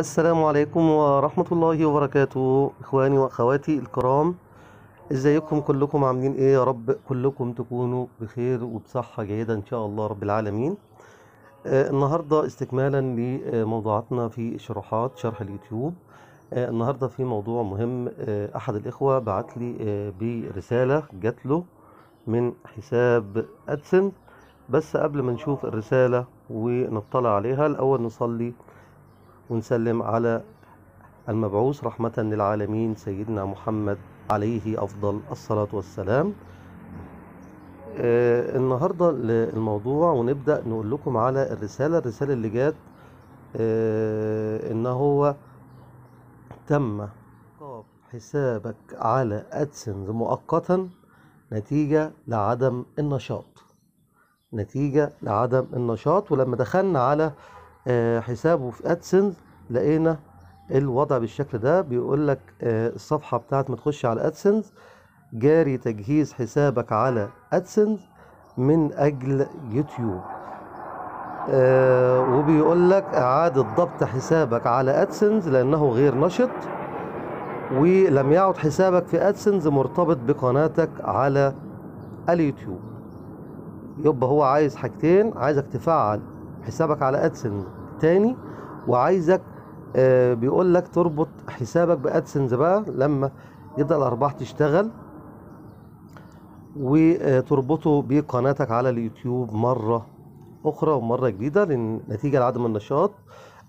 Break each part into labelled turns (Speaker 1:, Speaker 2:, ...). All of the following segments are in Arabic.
Speaker 1: السلام عليكم ورحمة الله وبركاته إخواني وأخواتي الكرام إزيكم كلكم عاملين إيه يا رب كلكم تكونوا بخير وبصحة جيدة إن شاء الله رب العالمين آه النهاردة استكمالا لموضوعاتنا في شروحات شرح اليوتيوب آه النهاردة في موضوع مهم آه أحد الإخوة بعت لي آه برسالة جات له من حساب أدسن بس قبل ما نشوف الرسالة ونطلع عليها الأول نصلي ونسلم على المبعوث رحمة للعالمين سيدنا محمد عليه أفضل الصلاة والسلام آه، النهاردة الموضوع ونبدأ نقول لكم على الرسالة الرسالة اللي جات إنه إن هو تم حسابك على أدسنز مؤقتا نتيجة لعدم النشاط نتيجة لعدم النشاط ولما دخلنا على آه، حسابه في أدسنز لقينا الوضع بالشكل ده بيقول لك آه، الصفحه بتاعت ما تخش على ادسنس جاري تجهيز حسابك على ادسنس من اجل يوتيوب آه، وبيقول لك اعاده ضبط حسابك على ادسنس لانه غير نشط ولم يعد حسابك في ادسنس مرتبط بقناتك على اليوتيوب يبقى هو عايز حاجتين عايزك تفعل حسابك على ادسنس تاني وعايزك آه، بيقول لك تربط حسابك بادسنس بقى لما يبدا الارباح تشتغل وتربطه بقناتك على اليوتيوب مره اخرى ومره جديده لان نتيجه لعدم النشاط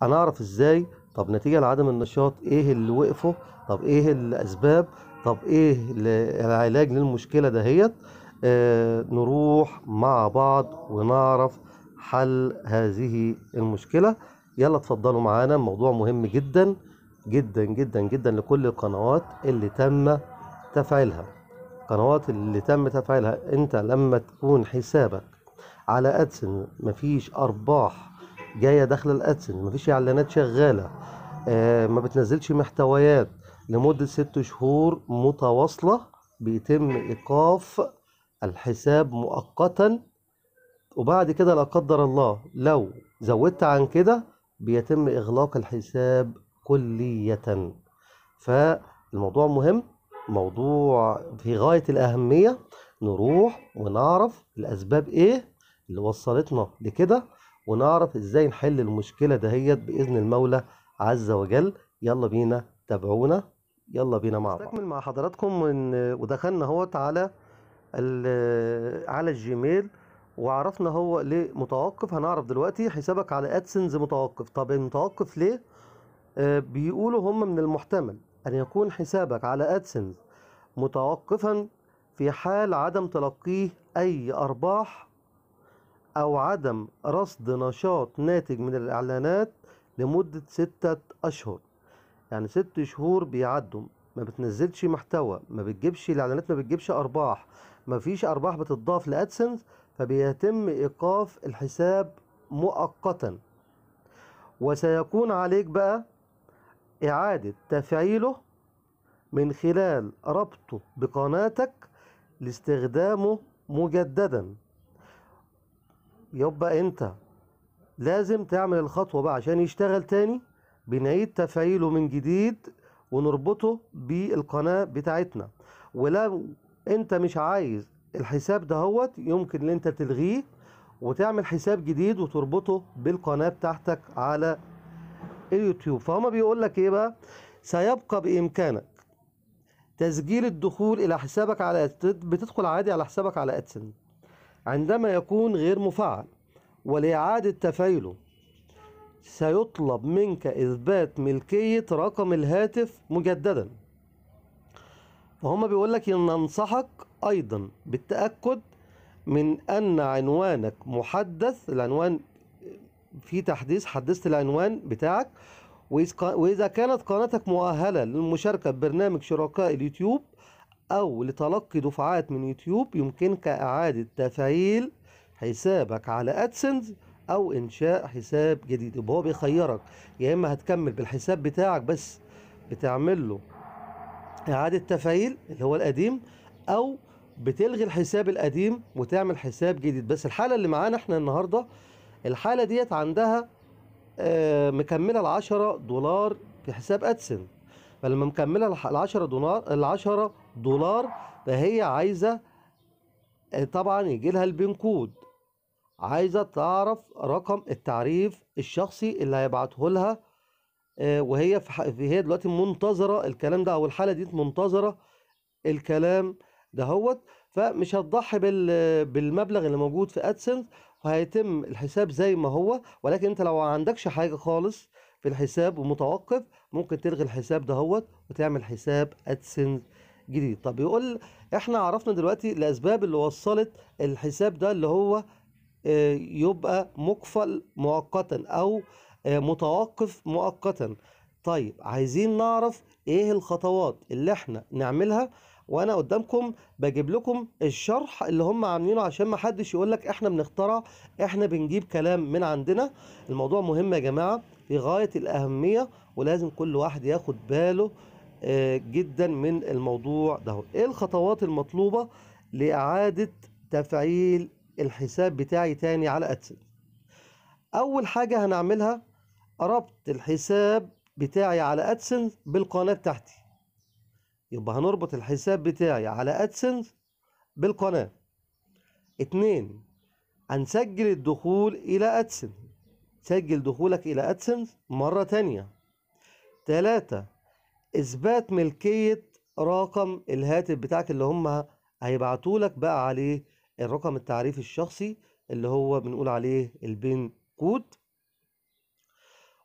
Speaker 1: انا اعرف ازاي طب نتيجه لعدم النشاط ايه اللي وقفه طب ايه الاسباب طب ايه العلاج للمشكله دهيت آه نروح مع بعض ونعرف حل هذه المشكله يلا اتفضلوا معانا موضوع مهم جدا جدا جدا جدا لكل القنوات اللي تم تفعيلها القنوات اللي تم تفعيلها انت لما تكون حسابك على ادسن مفيش ارباح جايه داخله الادسن مفيش اعلانات شغاله آه ما بتنزلش محتويات لمده ست شهور متواصله بيتم ايقاف الحساب مؤقتا وبعد كده لا قدر الله لو زودت عن كده بيتم إغلاق الحساب كلية فالموضوع مهم موضوع في غاية الأهمية نروح ونعرف الأسباب إيه اللي وصلتنا لكده ونعرف إزاي نحل المشكلة دهيت بإذن المولى عز وجل يلا بينا تابعونا يلا بينا مع بعض مع حضراتكم ودخلنا اهوت على على الجيميل وعرفنا هو ليه متوقف هنعرف دلوقتي حسابك على ادسنز متوقف طب متوقف ليه آه بيقولوا هم من المحتمل ان يكون حسابك على ادسنز متوقفا في حال عدم تلقيه اي ارباح او عدم رصد نشاط ناتج من الاعلانات لمدة ستة اشهر يعني ست شهور بيعدوا ما بتنزلش محتوى ما بتجيبش الاعلانات ما بتجيبش ارباح ما فيش ارباح بتضاف لادسنز فبيتم إيقاف الحساب مؤقتا وسيكون عليك بقى إعادة تفعيله من خلال ربطه بقناتك لاستخدامه مجددا يبقى أنت لازم تعمل الخطوة بقى عشان يشتغل تاني بنعيد تفعيله من جديد ونربطه بالقناة بتاعتنا ولو انت مش عايز الحساب دهوت يمكن ان انت تلغيه وتعمل حساب جديد وتربطه بالقناه بتاعتك على اليوتيوب فهما بيقول لك ايه بقى سيبقى بامكانك تسجيل الدخول الى حسابك على بتدخل عادي على حسابك على ادسن عندما يكون غير مفعل ولاعاده تفعيله سيطلب منك اثبات ملكيه رقم الهاتف مجددا فهم بيقول لك ان ننصحك أيضا بالتأكد من أن عنوانك محدث العنوان في تحديث حدثت العنوان بتاعك وإذا كانت قناتك مؤهلة للمشاركة ببرنامج شركاء اليوتيوب أو لتلقي دفعات من يوتيوب يمكنك إعادة تفعيل حسابك على أدسنز أو إنشاء حساب جديد يبقى هو بيخيرك يا إما هتكمل بالحساب بتاعك بس بتعمل له إعادة تفعيل اللي هو القديم أو بتلغي الحساب القديم وتعمل حساب جديد بس الحاله اللي معانا احنا النهارده الحاله ديت عندها آه، مكمله العشرة دولار في حساب ادسن فلما مكمله العشرة دولار العشرة دولار فهي عايزه آه، طبعا يجي لها البين كود عايزه تعرف رقم التعريف الشخصي اللي هيبعته لها آه، وهي في هي دلوقتي منتظره الكلام ده او الحاله دي منتظره الكلام دهوت فمش هتضحي بالمبلغ اللي موجود في ادسنس وهيتم الحساب زي ما هو ولكن انت لو عندكش حاجه خالص في الحساب ومتوقف ممكن تلغي الحساب دهوت وتعمل حساب ادسنس جديد طب يقول احنا عرفنا دلوقتي الاسباب اللي وصلت الحساب ده اللي هو آه، يبقى مقفل مؤقتا او آه، متوقف مؤقتا طيب عايزين نعرف ايه الخطوات اللي احنا نعملها وانا قدامكم بجيب لكم الشرح اللي هم عاملينه عشان ما حدش يقول لك احنا بنخترع احنا بنجيب كلام من عندنا الموضوع مهم يا جماعه في غايه الاهميه ولازم كل واحد ياخد باله آه، جدا من الموضوع ده ايه الخطوات المطلوبه لاعاده تفعيل الحساب بتاعي تاني على ادسن اول حاجه هنعملها ربط الحساب بتاعي على ادسنس بالقناه بتاعتي يبقى هنربط الحساب بتاعي على ادسنس بالقناة اتنين هنسجل الدخول الى ادسنس سجل دخولك الى ادسنس مرة تانية تلاتة اثبات ملكية رقم الهاتف بتاعك اللي هم هيبعتولك بقى عليه الرقم التعريفي الشخصي اللي هو بنقول عليه البين كود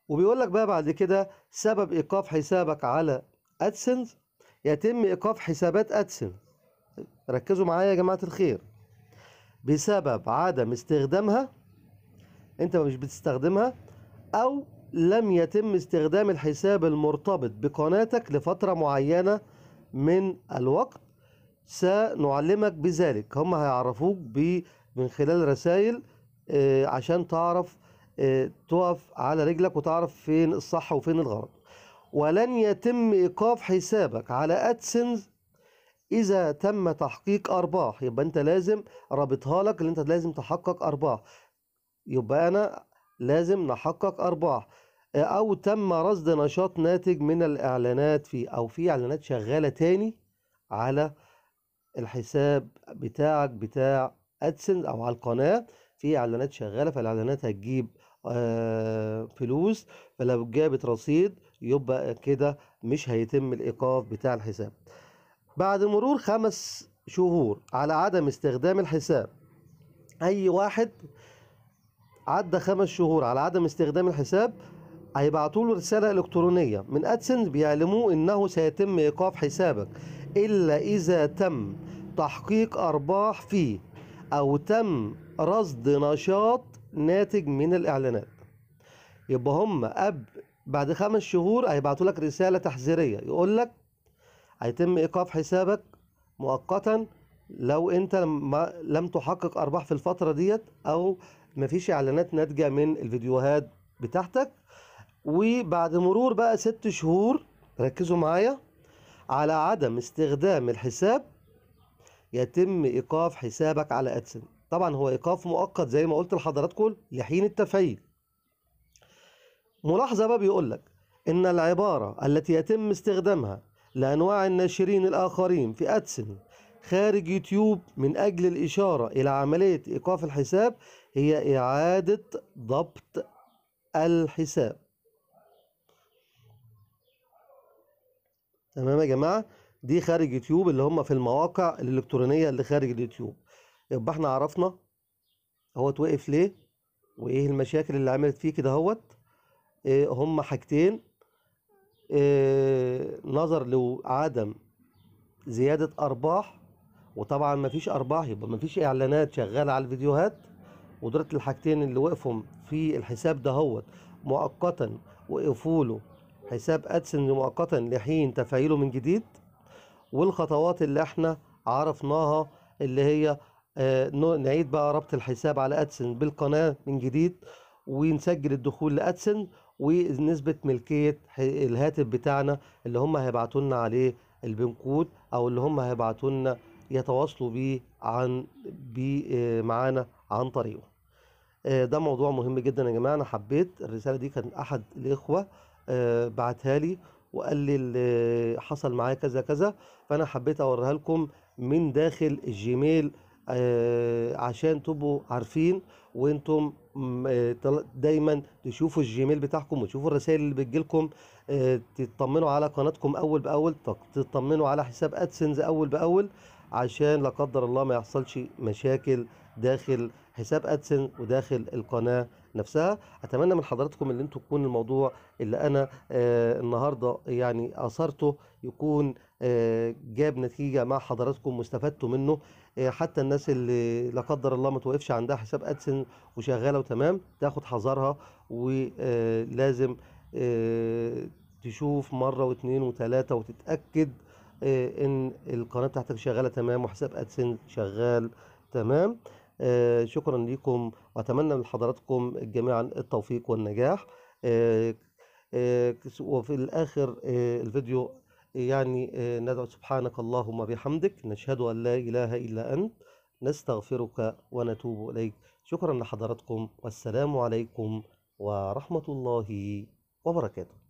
Speaker 1: وبيقول لك بقى بعد كده سبب ايقاف حسابك على ادسنس يتم إيقاف حسابات أدسن ركزوا معايا يا جماعة الخير بسبب عدم استخدامها أنت مش بتستخدمها أو لم يتم استخدام الحساب المرتبط بقناتك لفترة معينة من الوقت سنعلمك بذلك هم هيعرفوك من خلال رسائل آه، عشان تعرف آه، تقف على رجلك وتعرف فين الصح وفين الغلط ولن يتم إيقاف حسابك على أدسنز إذا تم تحقيق أرباح يبقى أنت لازم رابطها لك اللي أنت لازم تحقق أرباح يبقى أنا لازم نحقق أرباح أو تم رصد نشاط ناتج من الإعلانات في أو في إعلانات شغالة تاني على الحساب بتاعك بتاع أدسنز أو على القناة في إعلانات شغالة فالإعلانات هتجيب آه، فلوس فلو جابت رصيد يبقى كده مش هيتم الإيقاف بتاع الحساب بعد مرور خمس شهور على عدم استخدام الحساب أي واحد عدى خمس شهور على عدم استخدام الحساب هيبعتوا له رسالة إلكترونية من أدسن بيعلموه إنه سيتم إيقاف حسابك إلا إذا تم تحقيق أرباح فيه أو تم رصد نشاط ناتج من الاعلانات يبقى هم قبل بعد خمس شهور هيبعتوا لك رساله تحذيريه يقول لك هيتم ايقاف حسابك مؤقتا لو انت لم تحقق ارباح في الفتره ديت او مفيش اعلانات ناتجه من الفيديوهات بتاعتك وبعد مرور بقى ست شهور ركزوا معايا على عدم استخدام الحساب يتم ايقاف حسابك على ادسنس طبعا هو ايقاف مؤقت زي ما قلت لحضراتكم لحين التفعيل ملاحظه بقى بيقول لك ان العباره التي يتم استخدامها لانواع الناشرين الاخرين في ادسن خارج يوتيوب من اجل الاشاره الى عمليه ايقاف الحساب هي اعاده ضبط الحساب تمام يا جماعه دي خارج يوتيوب اللي هم في المواقع الالكترونيه اللي خارج اليوتيوب يبقى احنا عرفنا هو توقف ليه وايه المشاكل اللي عملت فيه كده اهوت آه، هما حاجتين اه نظر لعدم زيادة أرباح وطبعا مفيش أرباح يبقى مفيش إعلانات شغالة على الفيديوهات ودرت الحاجتين اللي وقفهم في الحساب ده هوت مؤقتا وقفوله حساب ادسن مؤقتا لحين تفعيله من جديد والخطوات اللي احنا عرفناها اللي هي آه، نعيد بقى ربط الحساب على ادسن بالقناه من جديد ونسجل الدخول لادسن ونسبه ملكيه الهاتف بتاعنا اللي هم هيبعتوا لنا عليه البين كود او اللي هم هيبعتوا لنا يتواصلوا بيه عن بي آه، معانا عن طريقه آه، ده موضوع مهم جدا يا جماعه انا حبيت الرساله دي كان احد الاخوه بعتها لي وقال لي اللي حصل معايا كذا كذا فانا حبيت اوريها لكم من داخل الجيميل آه، عشان تبقوا عارفين وانتم آه، دايما تشوفوا الجيميل بتاعكم وتشوفوا الرسائل اللي بتجيلكم آه، تطمنوا على قناتكم اول باول تطمنوا على حساب ادسنز اول باول عشان لا قدر الله ما يحصلش مشاكل داخل حساب ادسن وداخل القناه نفسها اتمنى من حضراتكم ان انتم تكون الموضوع اللي انا آه النهارده يعني اثرته يكون آه جاب نتيجه مع حضراتكم واستفدتوا منه آه حتى الناس اللي لا قدر الله ما توقفش عندها حساب ادسن وشغاله وتمام تاخد حذرها ولازم آه، آه، تشوف مره واثنين وثلاثه وتتاكد آه، ان القناه بتاعتك شغاله تمام وحساب ادسن شغال تمام آه، شكرا لكم وأتمنى من حضراتكم جميعا التوفيق والنجاح آه، آه، وفي الآخر الفيديو يعني ندعو سبحانك اللهم بحمدك نشهد أن لا إله إلا أنت نستغفرك ونتوب إليك شكرا لحضراتكم والسلام عليكم ورحمة الله وبركاته